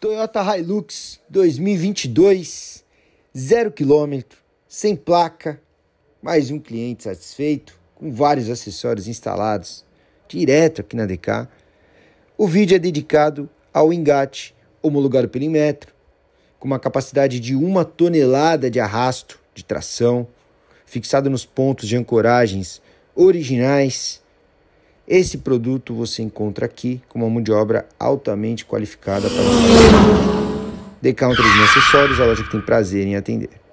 Toyota Hilux 2022, zero quilômetro, sem placa, mais um cliente satisfeito, com vários acessórios instalados, direto aqui na DK. O vídeo é dedicado ao engate homologado pelo Inmetro, com uma capacidade de uma tonelada de arrasto de tração, fixado nos pontos de ancoragens originais esse produto você encontra aqui com uma mão de obra altamente qualificada para você. É The Acessórios, a loja que tem prazer em atender.